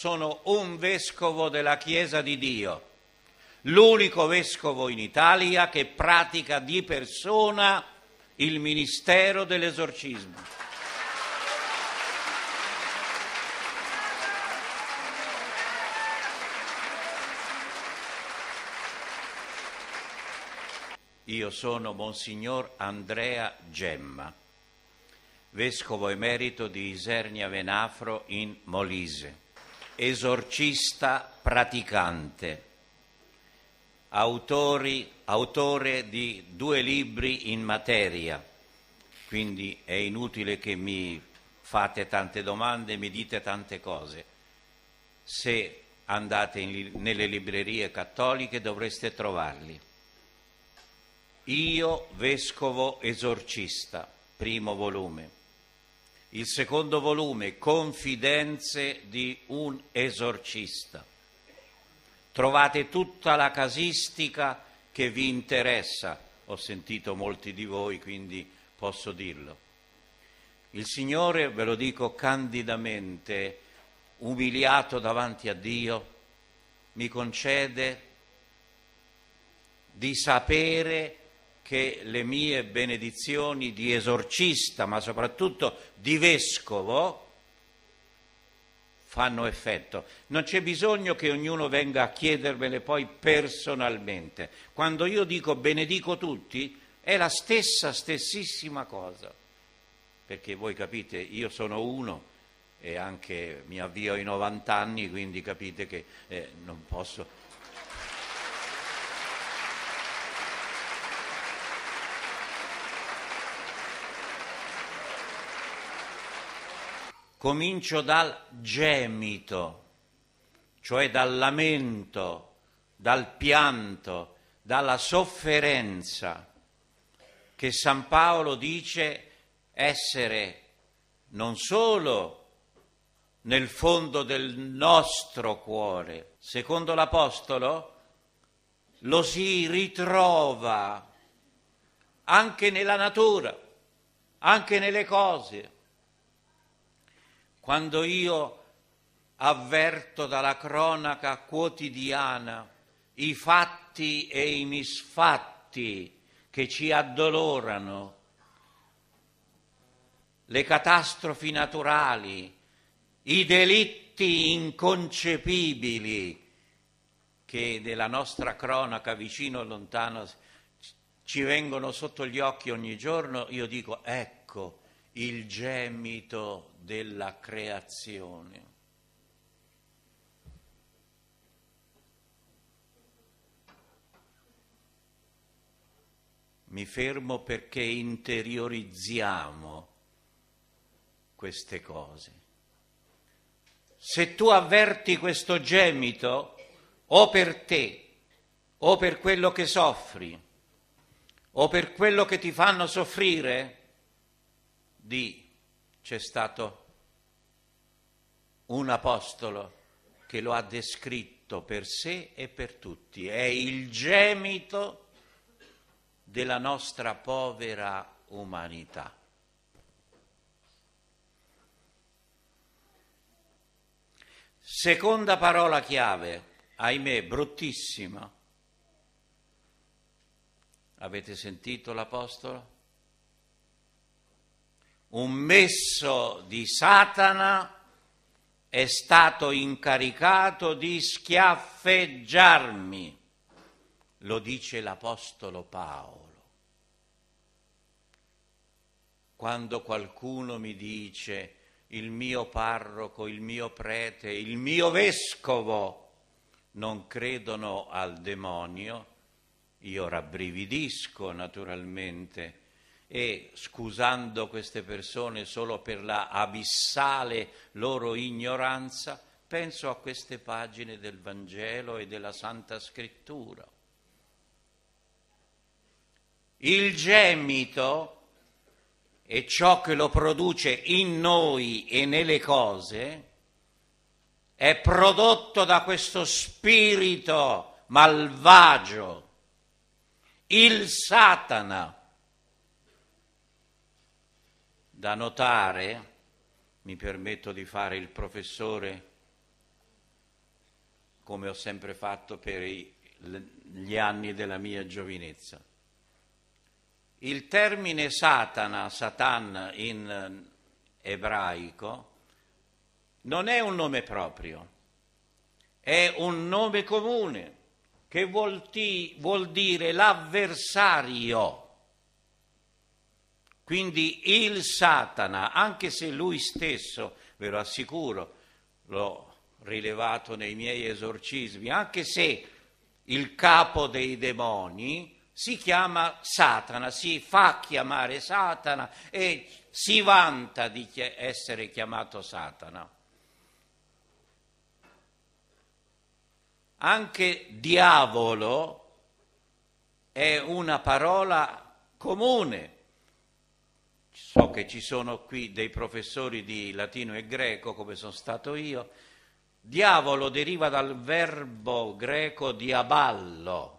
sono un vescovo della Chiesa di Dio, l'unico vescovo in Italia che pratica di persona il ministero dell'esorcismo. Io sono Monsignor Andrea Gemma, vescovo emerito di Isernia Venafro in Molise esorcista praticante, autori, autore di due libri in materia, quindi è inutile che mi fate tante domande, mi dite tante cose. Se andate in, nelle librerie cattoliche dovreste trovarli. Io, vescovo esorcista, primo volume il secondo volume, Confidenze di un esorcista. Trovate tutta la casistica che vi interessa, ho sentito molti di voi, quindi posso dirlo. Il Signore, ve lo dico candidamente, umiliato davanti a Dio, mi concede di sapere che le mie benedizioni di esorcista, ma soprattutto di vescovo, fanno effetto. Non c'è bisogno che ognuno venga a chiedermele poi personalmente. Quando io dico benedico tutti, è la stessa, stessissima cosa. Perché voi capite, io sono uno e anche mi avvio ai 90 anni, quindi capite che eh, non posso Comincio dal gemito, cioè dal lamento, dal pianto, dalla sofferenza che San Paolo dice essere non solo nel fondo del nostro cuore. Secondo l'Apostolo lo si ritrova anche nella natura, anche nelle cose quando io avverto dalla cronaca quotidiana i fatti e i misfatti che ci addolorano, le catastrofi naturali, i delitti inconcepibili che della nostra cronaca vicino o lontano ci vengono sotto gli occhi ogni giorno, io dico ecco, il gemito della creazione. Mi fermo perché interiorizziamo queste cose. Se tu avverti questo gemito, o per te, o per quello che soffri, o per quello che ti fanno soffrire, di c'è stato un apostolo che lo ha descritto per sé e per tutti, è il gemito della nostra povera umanità. Seconda parola chiave, ahimè, bruttissima. Avete sentito l'Apostolo? un messo di Satana è stato incaricato di schiaffeggiarmi, lo dice l'Apostolo Paolo. Quando qualcuno mi dice il mio parroco, il mio prete, il mio vescovo non credono al demonio, io rabbrividisco naturalmente e scusando queste persone solo per la abissale loro ignoranza, penso a queste pagine del Vangelo e della Santa Scrittura. Il gemito e ciò che lo produce in noi e nelle cose è prodotto da questo spirito malvagio, il Satana da notare, mi permetto di fare il professore, come ho sempre fatto per i, gli anni della mia giovinezza. Il termine Satana, Satan in ebraico, non è un nome proprio, è un nome comune che vuol, ti, vuol dire l'avversario. Quindi il Satana, anche se lui stesso, ve lo assicuro, l'ho rilevato nei miei esorcismi, anche se il capo dei demoni si chiama Satana, si fa chiamare Satana e si vanta di essere chiamato Satana. Anche diavolo è una parola comune so che ci sono qui dei professori di latino e greco, come sono stato io. Diavolo deriva dal verbo greco diaballo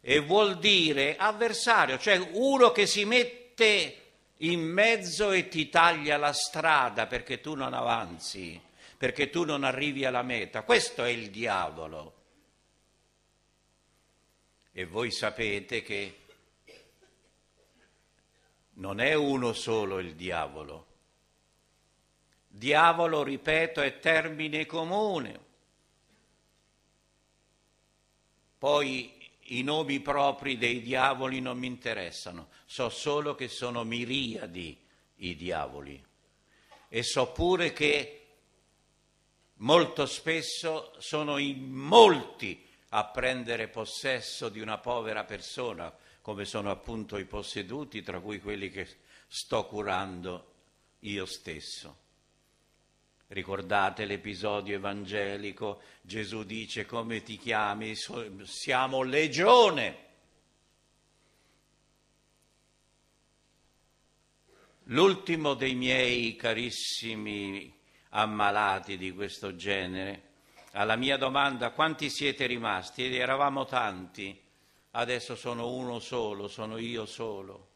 e vuol dire avversario, cioè uno che si mette in mezzo e ti taglia la strada perché tu non avanzi, perché tu non arrivi alla meta. Questo è il diavolo. E voi sapete che non è uno solo il diavolo. Diavolo, ripeto, è termine comune. Poi i nomi propri dei diavoli non mi interessano, so solo che sono miriadi i diavoli e so pure che molto spesso sono in molti a prendere possesso di una povera persona come sono appunto i posseduti, tra cui quelli che sto curando io stesso. Ricordate l'episodio evangelico, Gesù dice come ti chiami, siamo legione. L'ultimo dei miei carissimi ammalati di questo genere, alla mia domanda quanti siete rimasti, ed eravamo tanti, adesso sono uno solo, sono io solo,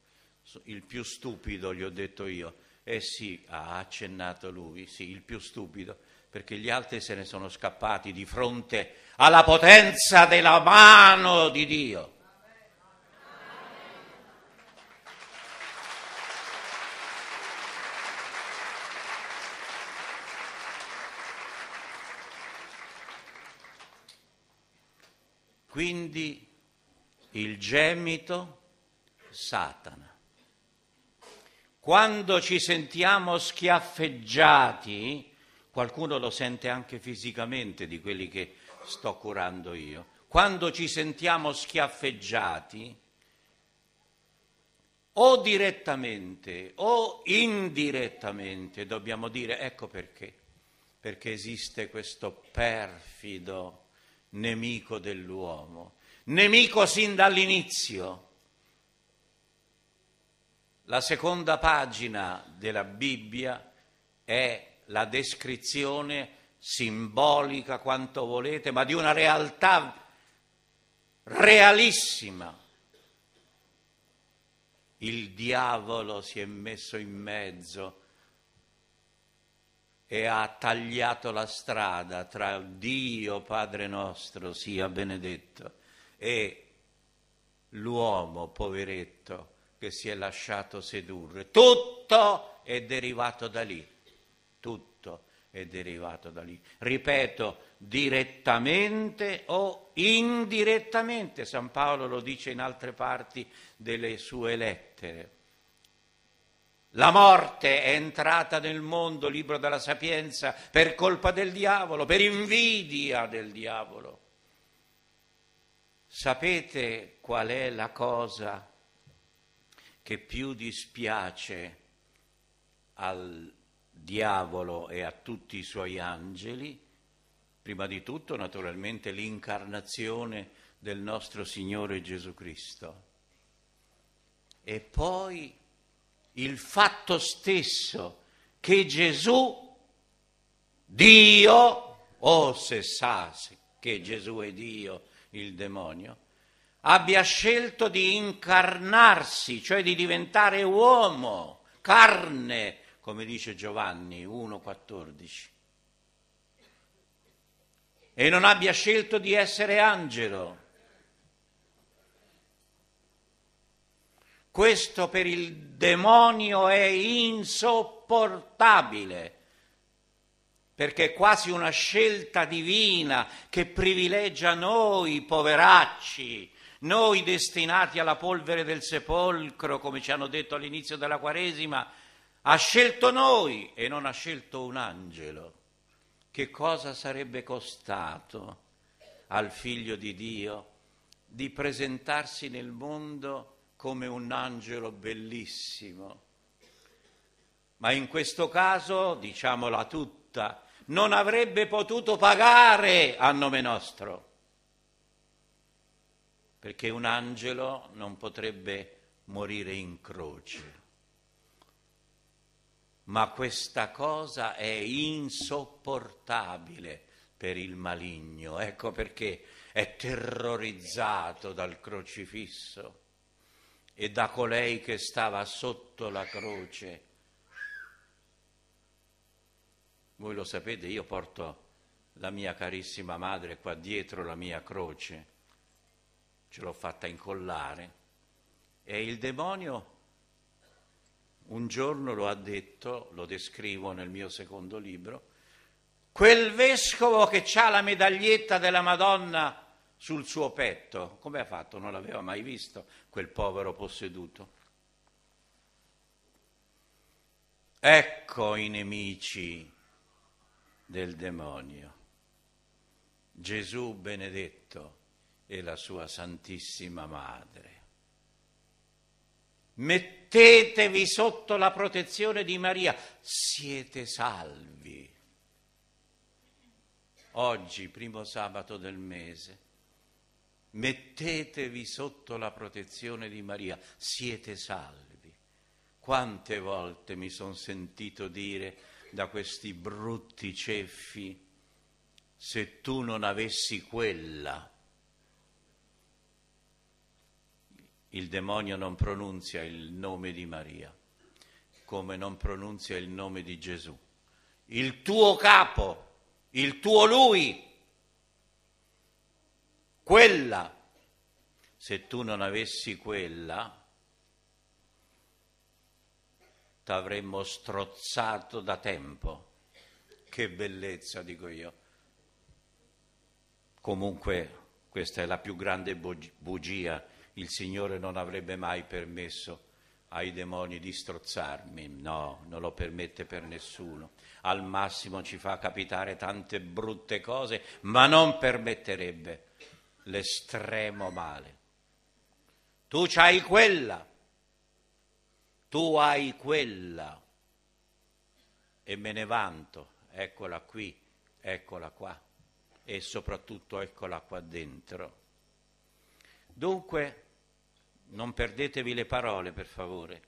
il più stupido gli ho detto io. Eh sì, ha accennato lui, sì, il più stupido, perché gli altri se ne sono scappati di fronte alla potenza della mano di Dio. Quindi il gemito Satana. Quando ci sentiamo schiaffeggiati, qualcuno lo sente anche fisicamente di quelli che sto curando io, quando ci sentiamo schiaffeggiati, o direttamente o indirettamente dobbiamo dire ecco perché, perché esiste questo perfido nemico dell'uomo nemico sin dall'inizio. La seconda pagina della Bibbia è la descrizione simbolica quanto volete, ma di una realtà realissima. Il diavolo si è messo in mezzo e ha tagliato la strada tra Dio Padre nostro, sia benedetto, e l'uomo poveretto che si è lasciato sedurre. Tutto è derivato da lì, tutto è derivato da lì. Ripeto, direttamente o indirettamente, San Paolo lo dice in altre parti delle sue lettere. La morte è entrata nel mondo, libro della sapienza, per colpa del diavolo, per invidia del diavolo. Sapete qual è la cosa che più dispiace al diavolo e a tutti i suoi angeli? Prima di tutto, naturalmente, l'incarnazione del nostro Signore Gesù Cristo. E poi il fatto stesso che Gesù, Dio, o oh, se sa che Gesù è Dio, il demonio, abbia scelto di incarnarsi, cioè di diventare uomo, carne, come dice Giovanni 1,14, e non abbia scelto di essere angelo. Questo per il demonio è insopportabile perché è quasi una scelta divina che privilegia noi poveracci, noi destinati alla polvere del sepolcro, come ci hanno detto all'inizio della Quaresima, ha scelto noi e non ha scelto un angelo. Che cosa sarebbe costato al figlio di Dio di presentarsi nel mondo come un angelo bellissimo? Ma in questo caso, diciamola tutta, non avrebbe potuto pagare a nome nostro, perché un angelo non potrebbe morire in croce. Ma questa cosa è insopportabile per il maligno, ecco perché è terrorizzato dal crocifisso e da colei che stava sotto la croce Voi lo sapete, io porto la mia carissima madre qua dietro la mia croce, ce l'ho fatta incollare e il demonio un giorno lo ha detto, lo descrivo nel mio secondo libro, quel vescovo che ha la medaglietta della Madonna sul suo petto, come ha fatto? Non l'aveva mai visto quel povero posseduto. Ecco i nemici del demonio. Gesù benedetto e la sua Santissima Madre. Mettetevi sotto la protezione di Maria, siete salvi. Oggi, primo sabato del mese, mettetevi sotto la protezione di Maria, siete salvi. Quante volte mi sono sentito dire da questi brutti ceffi se tu non avessi quella. Il demonio non pronunzia il nome di Maria, come non pronunzia il nome di Gesù. Il tuo capo, il tuo lui, quella. Se tu non avessi quella, t'avremmo strozzato da tempo. Che bellezza, dico io. Comunque questa è la più grande bugia. Il Signore non avrebbe mai permesso ai demoni di strozzarmi, no, non lo permette per nessuno. Al massimo ci fa capitare tante brutte cose, ma non permetterebbe l'estremo male. Tu c'hai quella, tu hai quella e me ne vanto, eccola qui, eccola qua e soprattutto eccola qua dentro. Dunque, non perdetevi le parole per favore.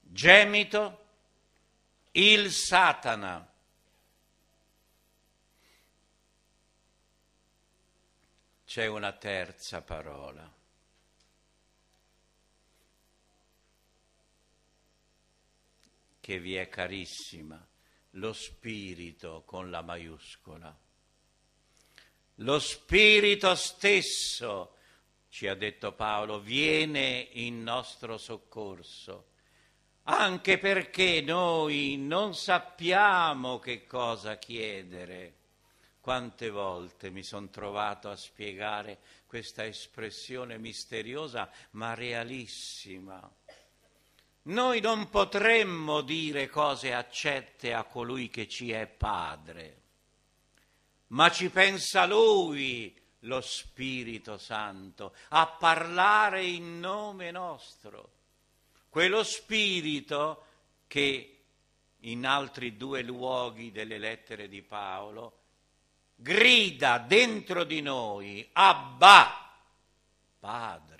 Gemito il Satana. C'è una terza parola. che vi è carissima, lo Spirito con la maiuscola. Lo Spirito stesso, ci ha detto Paolo, viene in nostro soccorso, anche perché noi non sappiamo che cosa chiedere. Quante volte mi sono trovato a spiegare questa espressione misteriosa ma realissima noi non potremmo dire cose accette a colui che ci è Padre, ma ci pensa Lui, lo Spirito Santo, a parlare in nome nostro. Quello Spirito che in altri due luoghi delle lettere di Paolo grida dentro di noi, Abba, Padre.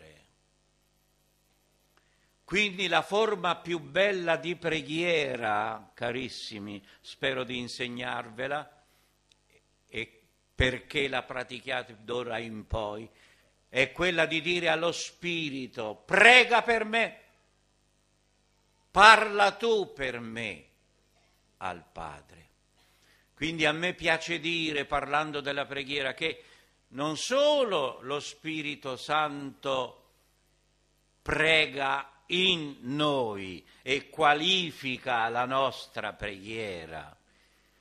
Quindi la forma più bella di preghiera, carissimi, spero di insegnarvela, e perché la pratichiate d'ora in poi, è quella di dire allo Spirito, prega per me, parla tu per me al Padre. Quindi a me piace dire, parlando della preghiera, che non solo lo Spirito Santo prega in noi e qualifica la nostra preghiera,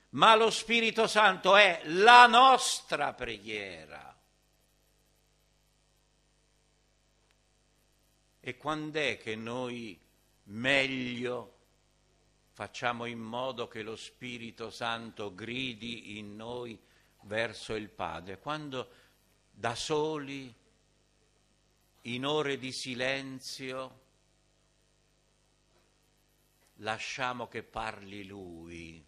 ma lo Spirito Santo è la nostra preghiera. E quando è che noi meglio facciamo in modo che lo Spirito Santo gridi in noi verso il Padre? Quando da soli, in ore di silenzio, lasciamo che parli lui,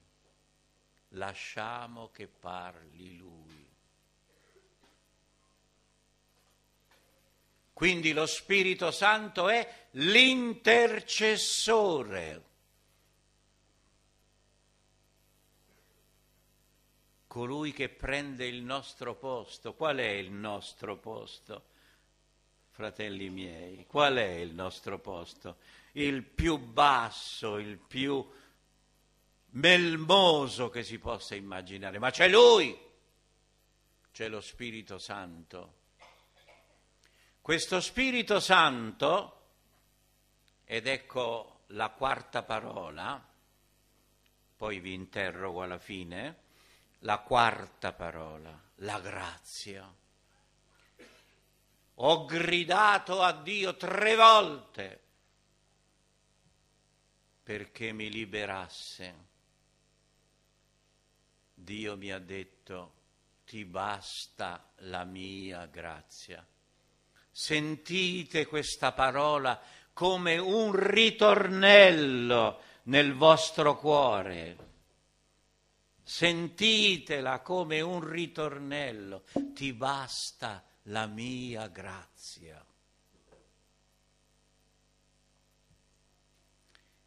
lasciamo che parli lui. Quindi lo Spirito Santo è l'intercessore. Colui che prende il nostro posto. Qual è il nostro posto? fratelli miei, qual è il nostro posto? Il più basso, il più melmoso che si possa immaginare, ma c'è Lui, c'è lo Spirito Santo. Questo Spirito Santo, ed ecco la quarta parola, poi vi interrogo alla fine, la quarta parola, la grazia ho gridato a Dio tre volte perché mi liberasse. Dio mi ha detto, ti basta la mia grazia. Sentite questa parola come un ritornello nel vostro cuore. Sentitela come un ritornello. Ti basta la mia grazia.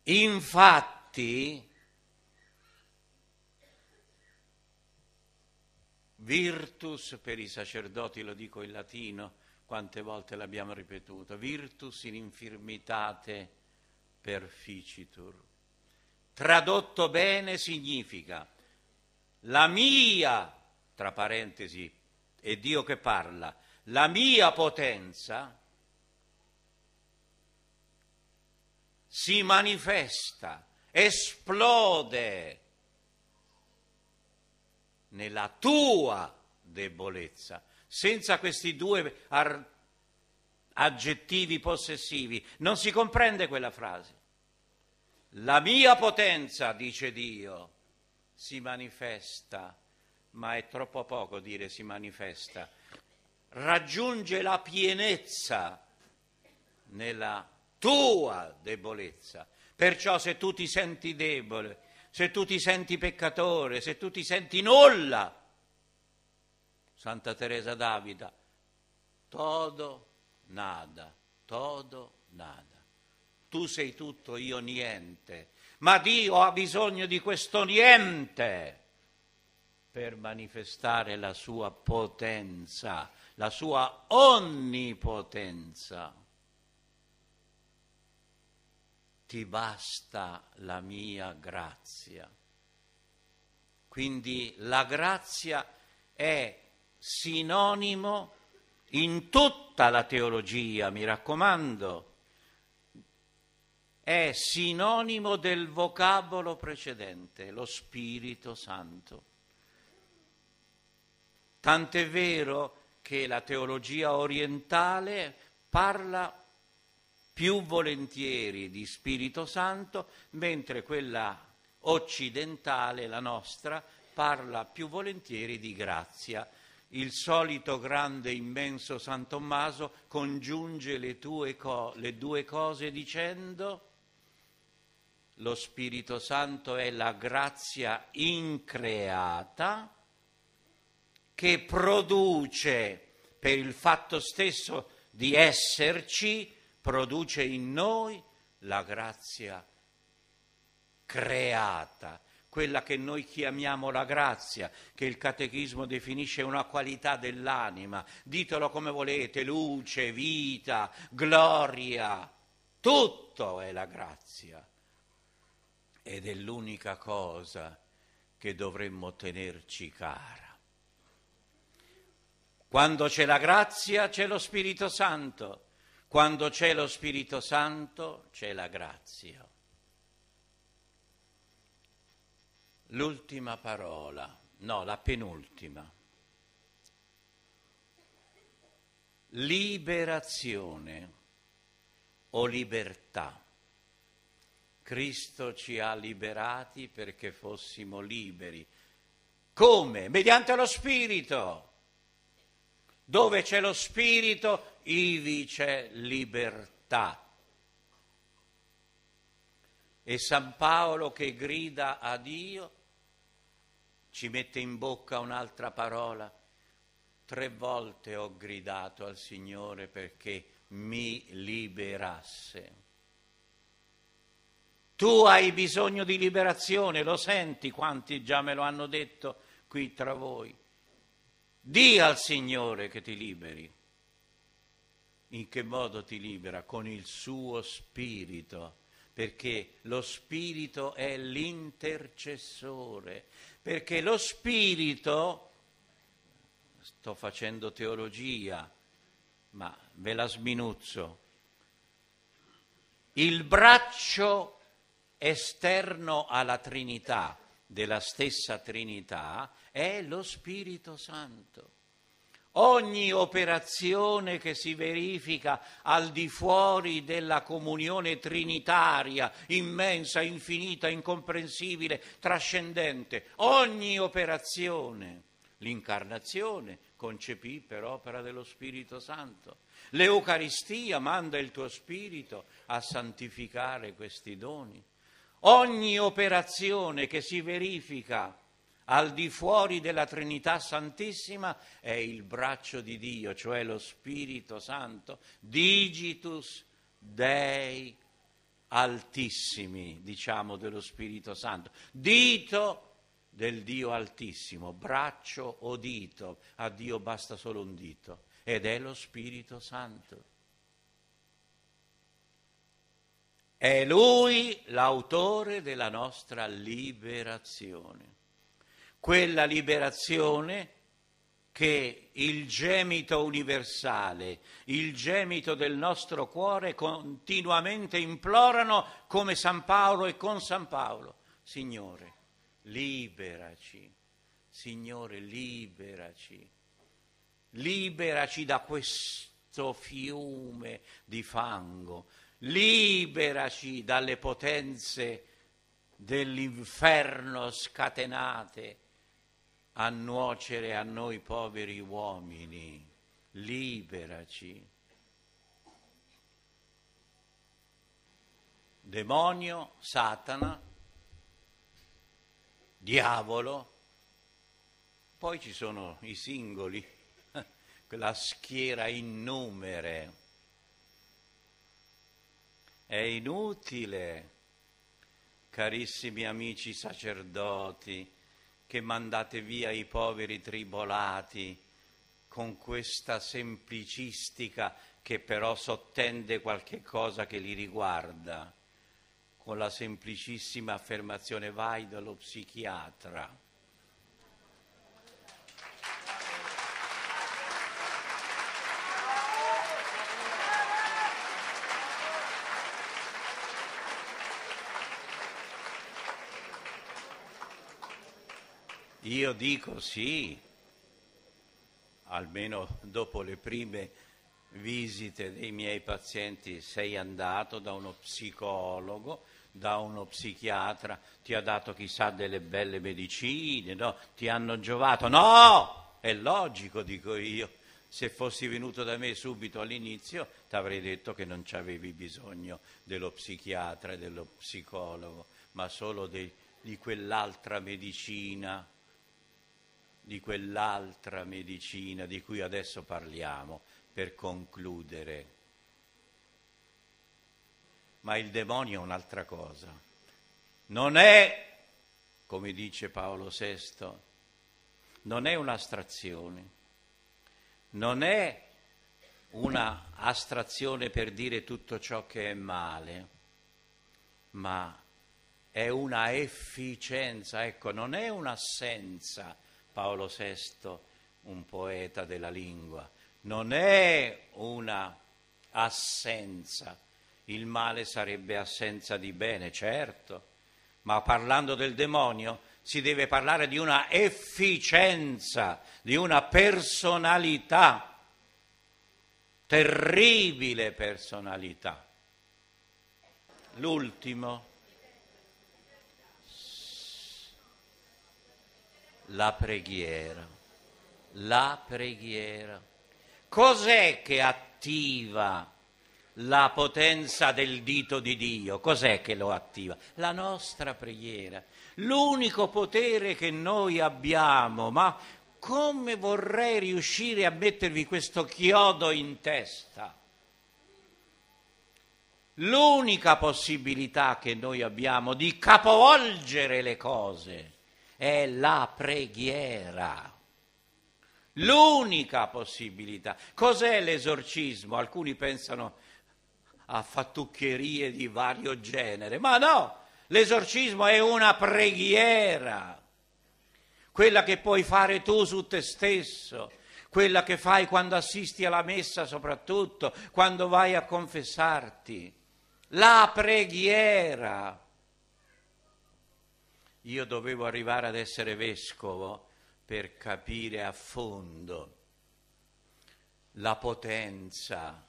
Infatti, virtus per i sacerdoti, lo dico in latino, quante volte l'abbiamo ripetuto, virtus in infirmitate perficitur. Tradotto bene significa la mia, tra parentesi, è Dio che parla, la mia potenza si manifesta, esplode nella tua debolezza, senza questi due aggettivi possessivi, non si comprende quella frase. La mia potenza, dice Dio, si manifesta, ma è troppo poco dire si manifesta raggiunge la pienezza nella tua debolezza. Perciò se tu ti senti debole, se tu ti senti peccatore, se tu ti senti nulla, Santa Teresa d'Avida, todo nada, todo nada. Tu sei tutto, io niente, ma Dio ha bisogno di questo niente per manifestare la sua potenza la sua onnipotenza. Ti basta la mia grazia. Quindi la grazia è sinonimo in tutta la teologia, mi raccomando, è sinonimo del vocabolo precedente, lo Spirito Santo. Tant'è vero che che la teologia orientale parla più volentieri di Spirito Santo, mentre quella occidentale, la nostra, parla più volentieri di grazia. Il solito grande, immenso San Tommaso congiunge le, co- le due cose dicendo lo Spirito Santo è la grazia increata, che produce per il fatto stesso di esserci, produce in noi la grazia creata, quella che noi chiamiamo la grazia, che il catechismo definisce una qualità dell'anima, ditelo come volete, luce, vita, gloria, tutto è la grazia ed è l'unica cosa che dovremmo tenerci cara. Quando c'è la grazia c'è lo Spirito Santo. Quando c'è lo Spirito Santo c'è la grazia. L'ultima parola, no, la penultima. Liberazione o libertà. Cristo ci ha liberati perché fossimo liberi. Come? Mediante lo Spirito. Dove c'è lo spirito, ivi c'è libertà. E San Paolo che grida a Dio ci mette in bocca un'altra parola. Tre volte ho gridato al Signore perché mi liberasse. Tu hai bisogno di liberazione, lo senti quanti già me lo hanno detto qui tra voi. Dì al Signore che ti liberi. In che modo ti libera? Con il suo spirito, perché lo spirito è l'intercessore, perché lo spirito, sto facendo teologia, ma ve la sminuzzo, il braccio esterno alla Trinità, della stessa Trinità, è lo Spirito Santo. Ogni operazione che si verifica al di fuori della comunione trinitaria, immensa, infinita, incomprensibile, trascendente, ogni operazione, l'incarnazione concepì per opera dello Spirito Santo, l'Eucaristia manda il tuo Spirito a santificare questi doni, ogni operazione che si verifica al di fuori della Trinità Santissima è il braccio di Dio, cioè lo Spirito Santo, digitus dei altissimi, diciamo dello Spirito Santo, dito del Dio altissimo, braccio o dito, a Dio basta solo un dito, ed è lo Spirito Santo. È Lui l'autore della nostra liberazione quella liberazione che il gemito universale, il gemito del nostro cuore continuamente implorano come San Paolo e con San Paolo. Signore, liberaci, Signore, liberaci, liberaci da questo fiume di fango, liberaci dalle potenze dell'inferno scatenate a nuocere a noi poveri uomini, liberaci. Demonio, Satana, diavolo, poi ci sono i singoli, quella schiera innumere. È inutile, carissimi amici sacerdoti, che mandate via i poveri tribolati con questa semplicistica che però sottende qualche cosa che li riguarda, con la semplicissima affermazione vai dallo psichiatra. Io dico sì, almeno dopo le prime visite dei miei pazienti sei andato da uno psicologo, da uno psichiatra, ti ha dato chissà delle belle medicine, no? ti hanno giovato. No! È logico, dico io. Se fossi venuto da me subito all'inizio, ti avrei detto che non avevi bisogno dello psichiatra e dello psicologo, ma solo de, di quell'altra medicina di quell'altra medicina di cui adesso parliamo per concludere. Ma il demonio è un'altra cosa. Non è, come dice Paolo VI, non è un'astrazione, non è una astrazione per dire tutto ciò che è male, ma è una efficienza, ecco, non è un'assenza Paolo VI, un poeta della lingua. Non è una assenza, il male sarebbe assenza di bene, certo, ma parlando del demonio si deve parlare di una efficienza, di una personalità, terribile personalità. L'ultimo La preghiera. La preghiera. Cos'è che attiva la potenza del dito di Dio? Cos'è che lo attiva? La nostra preghiera. L'unico potere che noi abbiamo, ma come vorrei riuscire a mettervi questo chiodo in testa? L'unica possibilità che noi abbiamo di capovolgere le cose è la preghiera. L'unica possibilità. Cos'è l'esorcismo? Alcuni pensano a fattucchierie di vario genere, ma no, l'esorcismo è una preghiera, quella che puoi fare tu su te stesso, quella che fai quando assisti alla messa soprattutto, quando vai a confessarti. La preghiera. Io dovevo arrivare ad essere vescovo per capire a fondo la potenza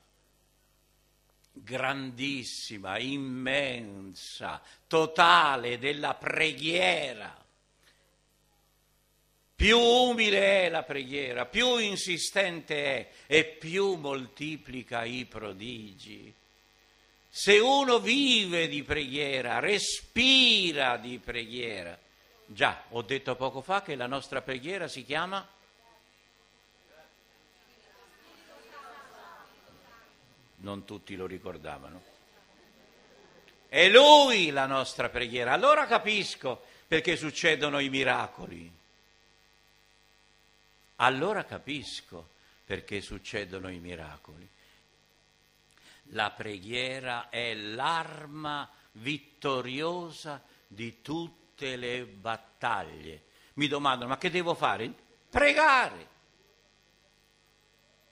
grandissima, immensa, totale della preghiera. Più umile è la preghiera, più insistente è e più moltiplica i prodigi. Se uno vive di preghiera, respira di preghiera. Già, ho detto poco fa che la nostra preghiera si chiama non tutti lo ricordavano. È lui la nostra preghiera. Allora capisco perché succedono i miracoli. Allora capisco perché succedono i miracoli. La preghiera è l'arma vittoriosa di tutte le battaglie. Mi domandano, ma che devo fare? Pregare.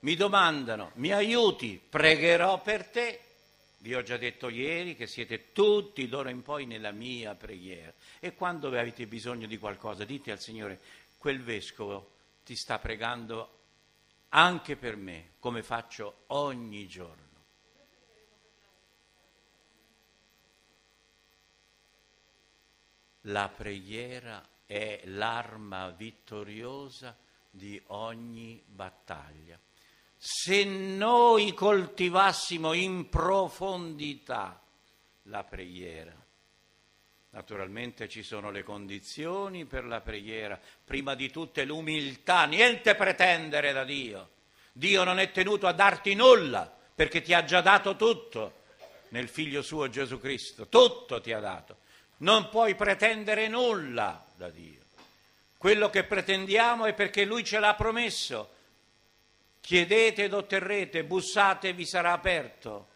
Mi domandano, mi aiuti, pregherò per te. Vi ho già detto ieri che siete tutti d'ora in poi nella mia preghiera. E quando avete bisogno di qualcosa, dite al Signore, quel vescovo ti sta pregando anche per me, come faccio ogni giorno. La preghiera è l'arma vittoriosa di ogni battaglia. Se noi coltivassimo in profondità la preghiera, naturalmente ci sono le condizioni per la preghiera, prima di tutte l'umiltà, niente pretendere da Dio. Dio non è tenuto a darti nulla perché ti ha già dato tutto nel figlio suo Gesù Cristo, tutto ti ha dato non puoi pretendere nulla da Dio. Quello che pretendiamo è perché Lui ce l'ha promesso. Chiedete ed otterrete, bussate e vi sarà aperto,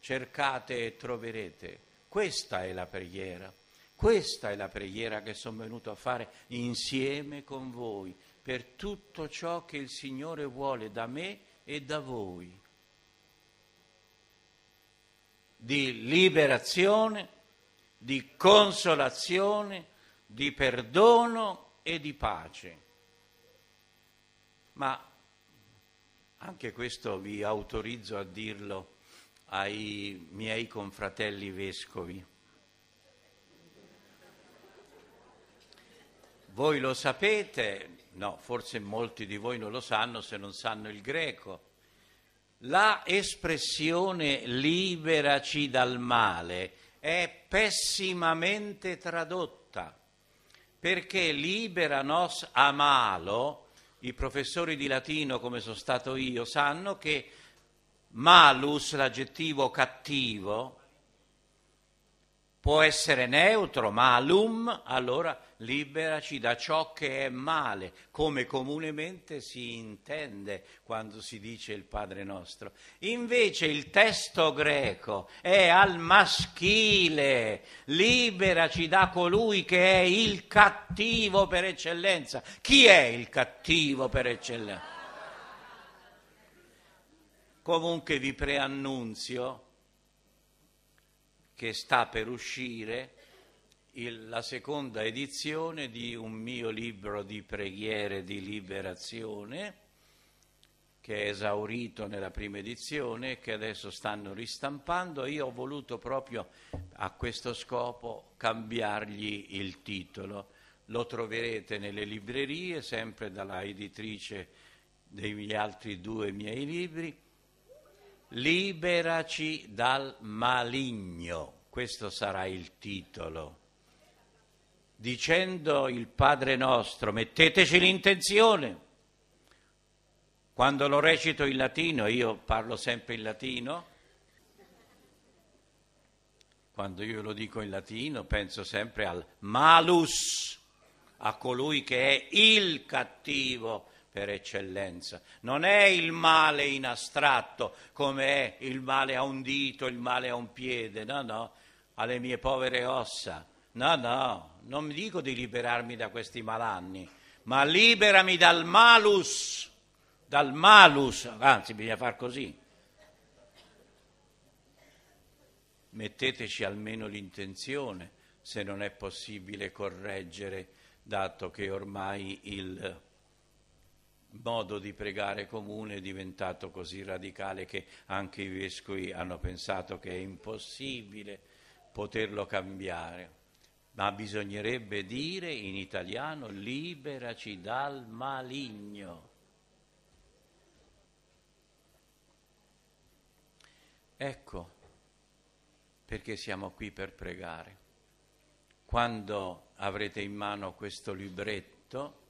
cercate e troverete. Questa è la preghiera. Questa è la preghiera che sono venuto a fare insieme con voi per tutto ciò che il Signore vuole da me e da voi. Di liberazione di consolazione, di perdono e di pace. Ma anche questo vi autorizzo a dirlo ai miei confratelli vescovi. Voi lo sapete, no, forse molti di voi non lo sanno se non sanno il greco. La espressione liberaci dal male è pessimamente tradotta, perché libera nos a malo, i professori di latino come sono stato io sanno che malus, l'aggettivo cattivo, può essere neutro, ma alum allora liberaci da ciò che è male, come comunemente si intende quando si dice il Padre nostro. Invece il testo greco è al maschile, liberaci da colui che è il cattivo per eccellenza. Chi è il cattivo per eccellenza? Comunque vi preannunzio che sta per uscire il, la seconda edizione di un mio libro di preghiere di liberazione che è esaurito nella prima edizione, che adesso stanno ristampando. Io ho voluto proprio a questo scopo cambiargli il titolo. Lo troverete nelle librerie, sempre dalla editrice degli altri due miei libri Liberaci dal maligno, questo sarà il titolo. Dicendo il Padre nostro, metteteci l'intenzione. Quando lo recito in latino, io parlo sempre in latino, quando io lo dico in latino penso sempre al malus, a colui che è il cattivo, per eccellenza. Non è il male in astratto, come è il male a un dito, il male a un piede, no, no, alle mie povere ossa. No, no, non mi dico di liberarmi da questi malanni, ma liberami dal malus, dal malus, anzi bisogna far così. Metteteci almeno l'intenzione, se non è possibile correggere, dato che ormai il modo di pregare comune è diventato così radicale che anche i vescovi hanno pensato che è impossibile poterlo cambiare. Ma bisognerebbe dire in italiano liberaci dal maligno. Ecco perché siamo qui per pregare. Quando avrete in mano questo libretto,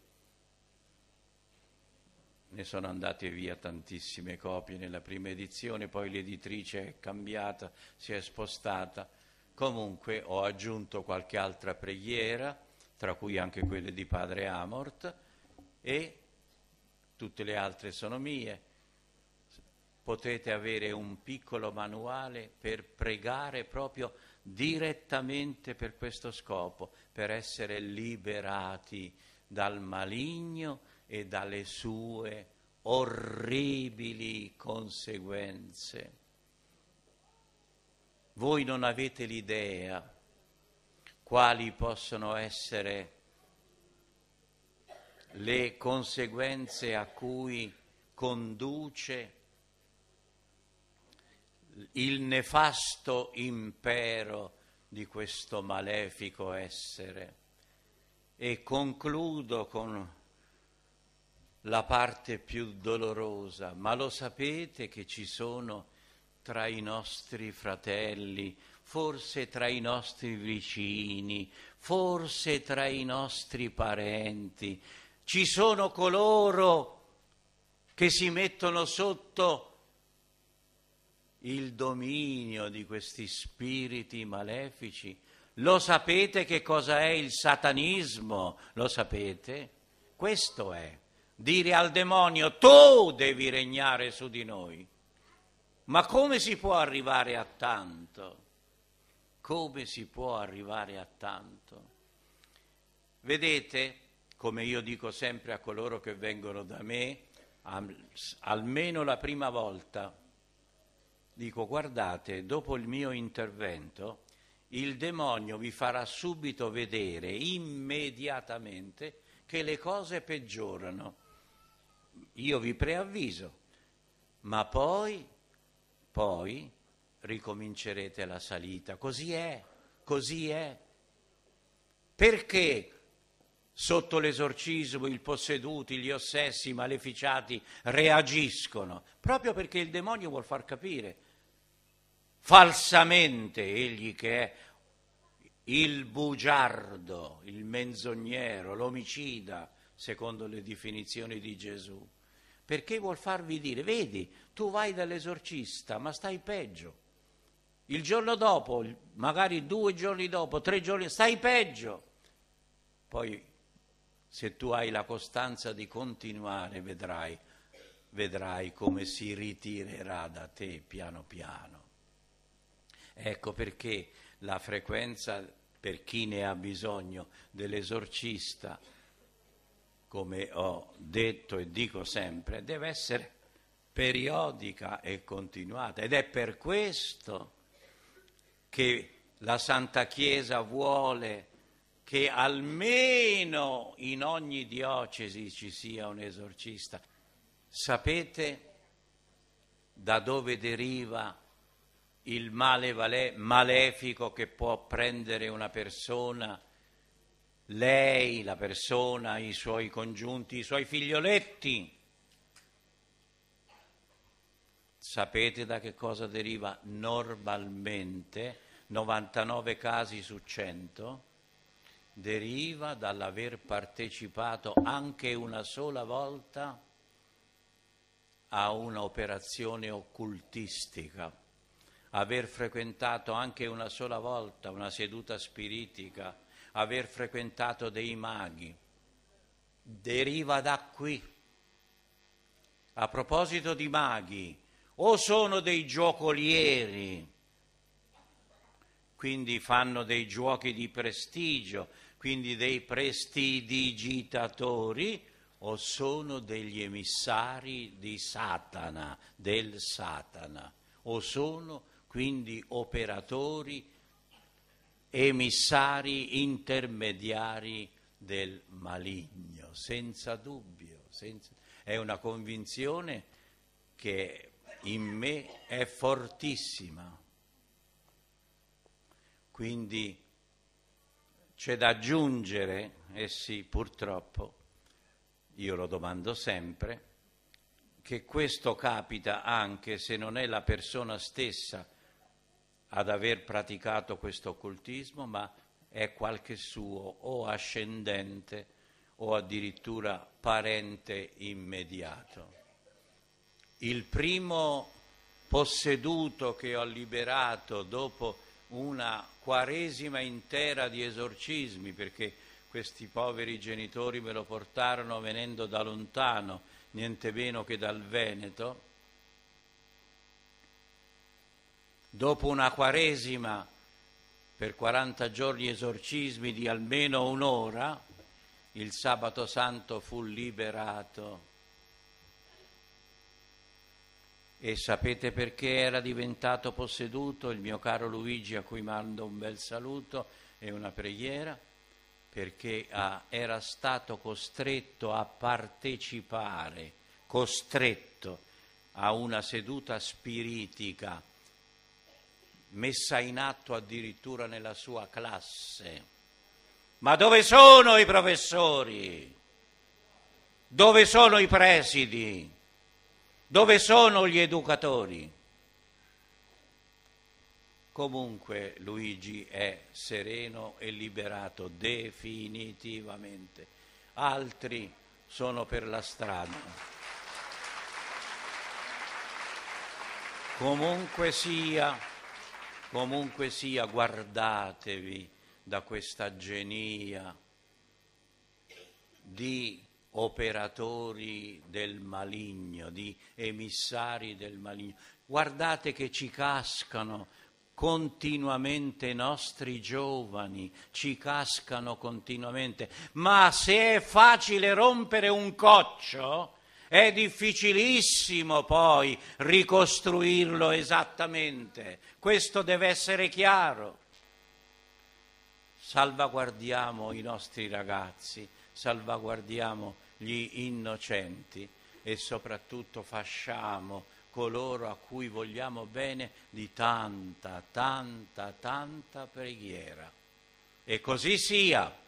ne sono andate via tantissime copie nella prima edizione, poi l'editrice è cambiata, si è spostata. Comunque ho aggiunto qualche altra preghiera, tra cui anche quelle di padre Amort, e tutte le altre sono mie. Potete avere un piccolo manuale per pregare proprio direttamente per questo scopo, per essere liberati dal maligno e dalle sue orribili conseguenze. Voi non avete l'idea quali possono essere le conseguenze a cui conduce il nefasto impero di questo malefico essere. E concludo con la parte più dolorosa, ma lo sapete che ci sono tra i nostri fratelli, forse tra i nostri vicini, forse tra i nostri parenti, ci sono coloro che si mettono sotto il dominio di questi spiriti malefici. Lo sapete che cosa è il satanismo? Lo sapete? Questo è dire al demonio tu devi regnare su di noi. Ma come si può arrivare a tanto? Come si può arrivare a tanto? Vedete, come io dico sempre a coloro che vengono da me, almeno la prima volta, dico guardate, dopo il mio intervento, il demonio vi farà subito vedere immediatamente che le cose peggiorano io vi preavviso, ma poi, poi ricomincerete la salita. Così è, così è. Perché sotto l'esorcismo i posseduti, gli ossessi, i maleficiati reagiscono? Proprio perché il demonio vuol far capire falsamente egli che è il bugiardo, il menzognero, l'omicida, secondo le definizioni di Gesù, perché vuol farvi dire, vedi, tu vai dall'esorcista, ma stai peggio. Il giorno dopo, magari due giorni dopo, tre giorni, stai peggio. Poi, se tu hai la costanza di continuare, vedrai, vedrai come si ritirerà da te piano piano. Ecco perché la frequenza, per chi ne ha bisogno, dell'esorcista come ho detto e dico sempre, deve essere periodica e continuata ed è per questo che la Santa Chiesa vuole che almeno in ogni diocesi ci sia un esorcista. Sapete da dove deriva il male malefico che può prendere una persona lei, la persona, i suoi congiunti, i suoi figlioletti. Sapete da che cosa deriva normalmente, 99 casi su 100, deriva dall'aver partecipato anche una sola volta a un'operazione occultistica, aver frequentato anche una sola volta una seduta spiritica, aver frequentato dei maghi. Deriva da qui. A proposito di maghi, o sono dei giocolieri, quindi fanno dei giochi di prestigio, quindi dei prestidigitatori, o sono degli emissari di Satana, del Satana, o sono quindi operatori di emissari intermediari del maligno, senza dubbio. Senza... È una convinzione che in me è fortissima. Quindi c'è da aggiungere, e eh sì purtroppo, io lo domando sempre, che questo capita anche se non è la persona stessa ad aver praticato questo occultismo, ma è qualche suo o ascendente o addirittura parente immediato. Il primo posseduto che ho liberato dopo una quaresima intera di esorcismi, perché questi poveri genitori me lo portarono venendo da lontano, niente meno che dal Veneto, dopo una quaresima per 40 giorni esorcismi di almeno un'ora, il sabato santo fu liberato. E sapete perché era diventato posseduto il mio caro Luigi a cui mando un bel saluto e una preghiera? Perché ah, era stato costretto a partecipare, costretto a una seduta spiritica messa in atto addirittura nella sua classe. Ma dove sono i professori? Dove sono i presidi? Dove sono gli educatori? Comunque Luigi è sereno e liberato definitivamente. Altri sono per la strada. Comunque sia, Comunque sia, guardatevi da questa genia di operatori del maligno, di emissari del maligno. Guardate che ci cascano continuamente i nostri giovani, ci cascano continuamente, ma se è facile rompere un coccio, è difficilissimo poi ricostruirlo esattamente, questo deve essere chiaro. Salvaguardiamo i nostri ragazzi, salvaguardiamo gli innocenti e soprattutto fasciamo coloro a cui vogliamo bene di tanta, tanta, tanta preghiera. E così sia.